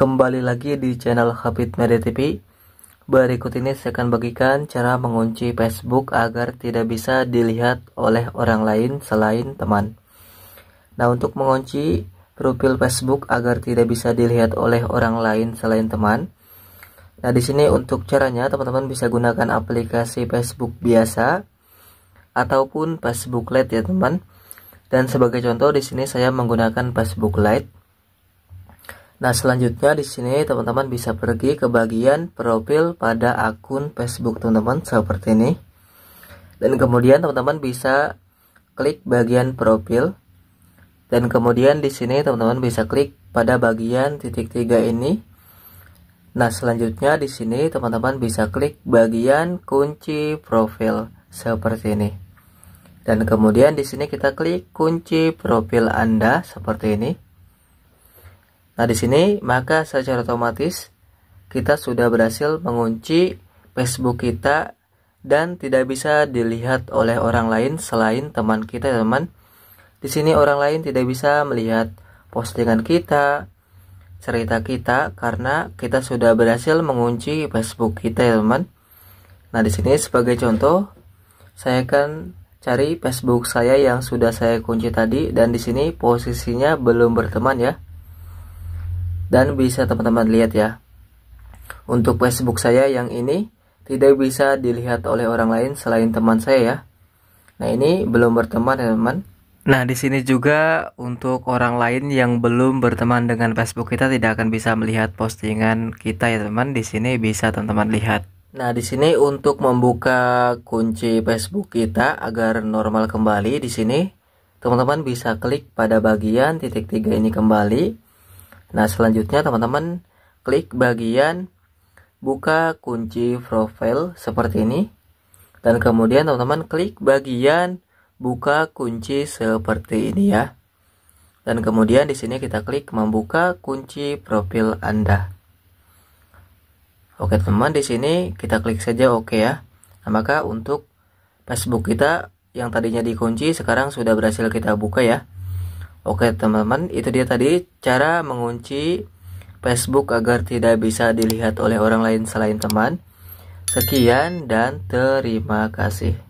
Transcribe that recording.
Kembali lagi di channel Habit Media TV. Berikut ini saya akan bagikan cara mengunci Facebook agar tidak bisa dilihat oleh orang lain selain teman. Nah, untuk mengunci profil Facebook agar tidak bisa dilihat oleh orang lain selain teman. Nah, di sini untuk caranya teman-teman bisa gunakan aplikasi Facebook biasa ataupun Facebook Lite ya, teman. Dan sebagai contoh di sini saya menggunakan Facebook Lite. Nah, selanjutnya di sini teman-teman bisa pergi ke bagian profil pada akun Facebook teman-teman seperti ini. Dan kemudian teman-teman bisa klik bagian profil. Dan kemudian di sini teman-teman bisa klik pada bagian titik tiga ini. Nah, selanjutnya di sini teman-teman bisa klik bagian kunci profil seperti ini. Dan kemudian di sini kita klik kunci profil Anda seperti ini. Nah, di sini maka secara otomatis kita sudah berhasil mengunci Facebook kita dan tidak bisa dilihat oleh orang lain selain teman kita, ya, teman. Di sini orang lain tidak bisa melihat postingan kita, cerita kita karena kita sudah berhasil mengunci Facebook kita, ya, teman. Nah, di sini sebagai contoh saya akan cari Facebook saya yang sudah saya kunci tadi dan di sini posisinya belum berteman ya dan bisa teman-teman lihat ya untuk Facebook saya yang ini tidak bisa dilihat oleh orang lain selain teman saya ya nah ini belum berteman ya teman Nah, di sini juga untuk orang lain yang belum berteman dengan Facebook kita tidak akan bisa melihat postingan kita ya, teman. Di sini bisa teman-teman lihat. Nah, di sini untuk membuka kunci Facebook kita agar normal kembali di sini, teman-teman bisa klik pada bagian titik tiga ini kembali. Nah, selanjutnya teman-teman klik bagian buka kunci profil seperti ini. Dan kemudian teman-teman klik bagian buka kunci seperti ini ya. Dan kemudian di sini kita klik membuka kunci profil Anda. Oke, teman, di sini kita klik saja oke ya. Nah, maka untuk Facebook kita yang tadinya dikunci sekarang sudah berhasil kita buka ya. Oke teman-teman, itu dia tadi cara mengunci Facebook agar tidak bisa dilihat oleh orang lain selain teman. Sekian dan terima kasih.